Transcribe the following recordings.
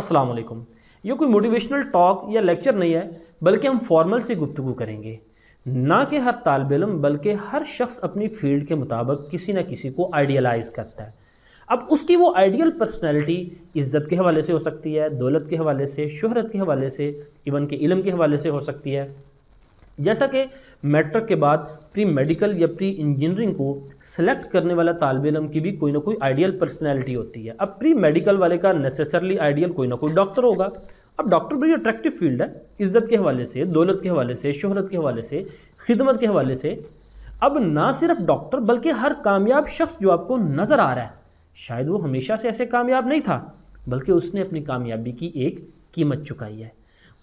अस्सलाम वालेकुम ये कोई मोटिवेशनल टॉक या लेक्चर नहीं है बल्कि हम फॉर्मल से गुफ्तु करेंगे ना कि हर तालब इलम बल्कि हर शख्स अपनी फील्ड के मुताबिक किसी न किसी को आइडियलाइज़ करता है अब उसकी वो आइडियल पर्सनैलिटी इज़्ज़त के हवाले से हो सकती है दौलत के हवाले से शहरत के हवाले से इवन के इलम के हवाले से हो सकती है जैसा कि मैट्रिक के बाद प्री मेडिकल या प्री इंजीनियरिंग को सेलेक्ट करने वाला तालब इलम की भी कोई ना कोई आइडियल पर्सनैलिटी होती है अब प्री मेडिकल वाले का नेसेसरली आइडियल कोई ना कोई डॉक्टर होगा अब डॉक्टर बड़ी अट्रैक्टिव फील्ड है इज्जत के हवाले से दौलत के हवाले से शोहरत के हवाले से खिदमत के हवाले से अब ना सिर्फ डॉक्टर बल्कि हर कामयाब शख्स जो आपको नज़र आ रहा है शायद वो हमेशा से ऐसे कामयाब नहीं था बल्कि उसने अपनी कामयाबी की एक कीमत चुकाई है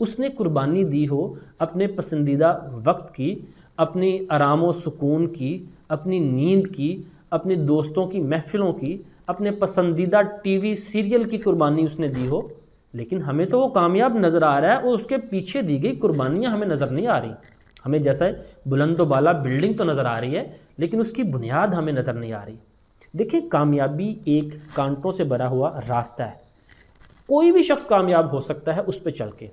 उसने कुर्बानी दी हो अपने पसंदीदा वक्त की अपनी आराम व सुकून की अपनी नींद की अपने दोस्तों की महफिलों की अपने पसंदीदा टीवी सीरियल की कुर्बानी उसने दी हो लेकिन हमें तो वो कामयाब नज़र आ रहा है और उसके पीछे दी गई कुर्बानियाँ हमें नज़र नहीं आ रही हमें जैसा बुलंदोबाला बिल्डिंग तो नज़र आ रही है लेकिन उसकी बुनियाद हमें नज़र नहीं आ रही देखिए कामयाबी एक कांटों से भरा हुआ रास्ता है कोई भी शख्स कामयाब हो सकता है उस पर चल के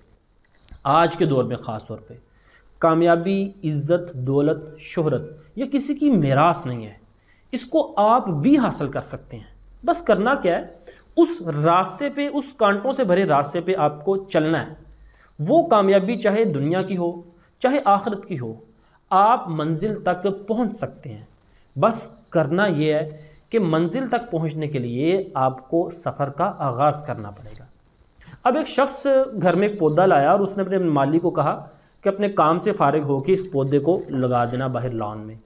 आज के दौर में ख़ास तौर पर कामयाबी इज़्ज़त दौलत शोहरत यह किसी की मिरास नहीं है इसको आप भी हासिल कर सकते हैं बस करना क्या है उस रास्ते पे उस कांटों से भरे रास्ते पे आपको चलना है वो कामयाबी चाहे दुनिया की हो चाहे आखिरत की हो आप मंजिल तक पहुंच सकते हैं बस करना ये है कि मंजिल तक पहुंचने के लिए आपको सफ़र का आगाज़ करना पड़ेगा अब एक शख्स घर में पौधा लाया और उसने अपने माली को कहा कि अपने काम से फारग होकर इस पौधे को लगा देना बाहर लॉन में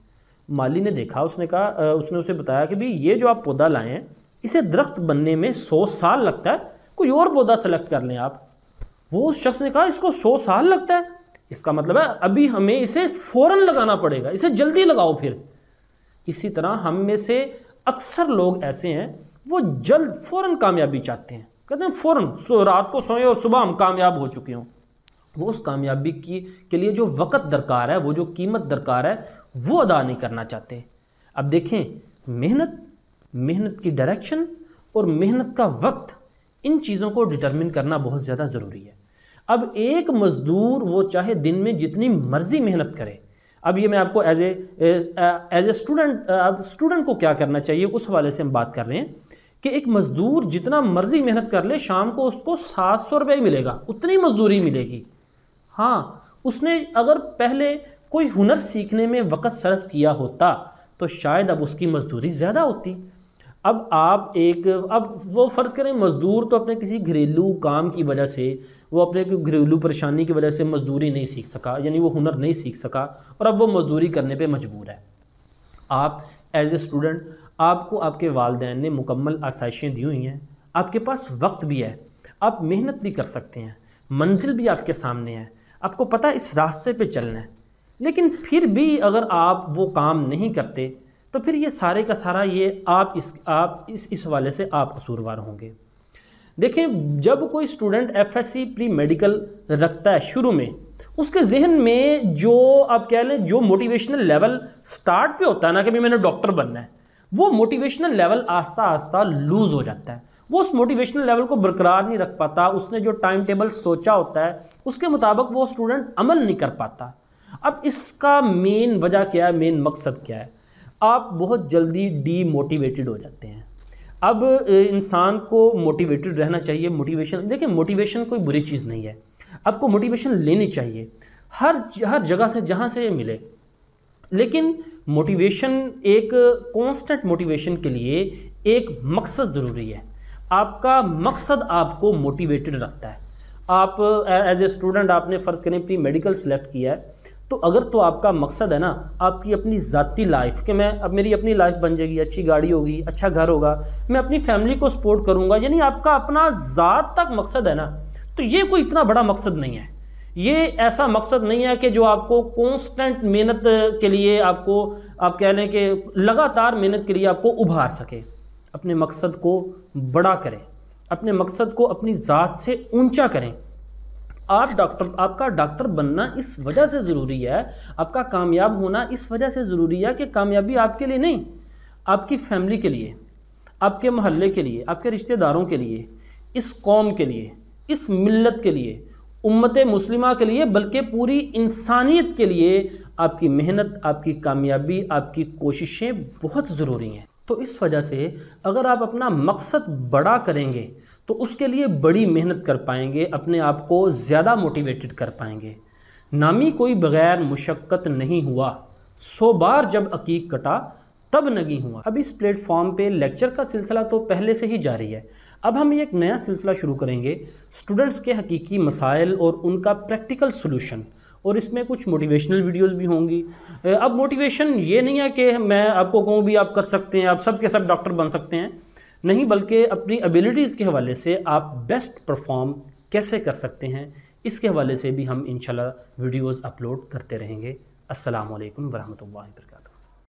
माली ने देखा उसने कहा उसने उसे बताया कि भाई ये जो आप पौधा लाए हैं इसे दरख्त बनने में सौ साल लगता है कोई और पौधा सेलेक्ट कर लें आप वो उस शख्स ने कहा इसको सौ साल लगता है इसका मतलब है अभी हमें इसे फ़ौरन लगाना पड़ेगा इसे जल्दी लगाओ फिर इसी तरह हम में से अक्सर लोग ऐसे हैं वो जल्द फ़ौरन कामयाबी चाहते हैं कहते हैं फ़ौरन रात को सोए और सुबह हम कामयाब हो चुके हों वो उस कामयाबी की के लिए जो वक़्त दरकार है वो जो कीमत दरकार है वो अदा नहीं करना चाहते अब देखें मेहनत मेहनत की डायरेक्शन और मेहनत का वक्त इन चीज़ों को डिटर्मिन करना बहुत ज़्यादा ज़रूरी है अब एक मज़दूर वो चाहे दिन में जितनी मर्ज़ी मेहनत करे अब ये मैं आपको as a as a student अब स्टूडेंट को क्या करना चाहिए उस हवाले से हम बात कर रहे हैं कि एक मज़दूर जितना मर्ज़ी मेहनत कर ले शाम को उसको सात सौ रुपये मिलेगा उतनी मज़दूरी मिलेगी हाँ उसने अगर पहले कोई हुनर सीखने में वक़्त सर्व किया होता तो शायद अब उसकी मजदूरी ज़्यादा होती अब आप एक अब वो फ़र्ज़ करें मज़दूर तो अपने किसी घरेलू काम की वजह से वो अपने घरेलू परेशानी की वजह से मज़दूरी नहीं सीख सका यानी वो हुनर नहीं सीख सका और अब वो मज़दूरी करने पे मजबूर है आप एज ए स्टूडेंट आपको आपके वालदेन ने मुकम्मल आसाइशें दी हुई हैं आपके पास वक्त भी है आप मेहनत भी कर सकते हैं मंजिल भी आपके सामने है आपको पता है इस रास्ते पे चलना है लेकिन फिर भी अगर आप वो काम नहीं करते तो फिर ये सारे का सारा ये आप इस आप इस इस वाले से आप कसूरवार होंगे देखें जब कोई student F S C pre medical रखता है शुरू में उसके जहन में जो आप कह लें जो मोटिवेशनल लेवल स्टार्ट पे होता है ना कि भाई मैंने डॉक्टर बनना है वो मोटिवेशनल लेवल आस्ता आस्ता लूज़ हो जाता है वो उस मोटिवेशनल लेवल को बरकरार नहीं रख पाता उसने जो टाइम टेबल सोचा होता है उसके मुताबिक वो स्टूडेंट अमल नहीं कर पाता अब इसका मेन वजह क्या है मेन मकसद क्या है आप बहुत जल्दी डीमोटिवेटेड हो जाते हैं अब इंसान को मोटिवेटेड रहना चाहिए मोटिवेशन देखिए मोटिवेशन कोई बुरी चीज़ नहीं है आपको मोटिवेशन लेनी चाहिए हर हर जगह से जहाँ से मिले लेकिन मोटिवेशन एक कांस्टेंट मोटिवेशन के लिए एक मकसद ज़रूरी है आपका मकसद आपको मोटिवेटेड रखता है आप एज ए स्टूडेंट आपने फ़र्ज़ करें प्री मेडिकल सेलेक्ट किया है तो अगर तो आपका मकसद है ना आपकी अपनी ज़ाती लाइफ कि मैं अब मेरी अपनी लाइफ बन जाएगी अच्छी गाड़ी होगी अच्छा घर होगा मैं अपनी फैमिली को सपोर्ट करूँगा यानी आपका अपना ज़ात तक मकसद है ना तो ये कोई इतना बड़ा मकसद नहीं है ये ऐसा मकसद नहीं है कि जो आपको कॉन्स्टेंट मेहनत के लिए आपको आप कह लें कि लगातार मेहनत के लिए आपको उभार सके अपने मकसद को बड़ा करें अपने मकसद को अपनी ज़ात से ऊंचा करें आप डॉक्टर आपका डॉक्टर बनना इस वजह से ज़रूरी है आपका कामयाब होना इस वजह से ज़रूरी है कि कामयाबी आपके लिए नहीं आपकी फैमिली के लिए आपके मोहल्ले के लिए आपके रिश्तेदारों के लिए इस कौम के लिए इस मिलत के लिए उम्मत मुस्लिमा के लिए बल्कि पूरी इंसानियत के लिए आपकी मेहनत आपकी कामयाबी आपकी कोशिशें बहुत ज़रूरी हैं तो इस वजह से अगर आप अपना मकसद बड़ा करेंगे तो उसके लिए बड़ी मेहनत कर पाएंगे अपने आप को ज़्यादा मोटिवेटेड कर पाएंगे नामी कोई बग़ैर मुशक्क़त नहीं हुआ सो बार जब अकीक कटा तब नगी हुआ अब इस प्लेटफॉर्म पे लेक्चर का सिलसिला तो पहले से ही जारी है अब हम एक नया सिलसिला शुरू करेंगे स्टूडेंट्स के हकीकी मसाइल और उनका प्रैक्टिकल सोल्यूशन और इसमें कुछ मोटिवेशनल वीडियोस भी होंगी अब मोटिवेशन ये नहीं है कि मैं आपको कहूँ भी आप कर सकते हैं आप सब के सब डॉक्टर बन सकते हैं नहीं बल्कि अपनी एबिलिटीज़ के हवाले से आप बेस्ट परफॉर्म कैसे कर सकते हैं इसके हवाले से भी हम इन वीडियोज़ अपलोड करते रहेंगे असलकम वरहमल वर्क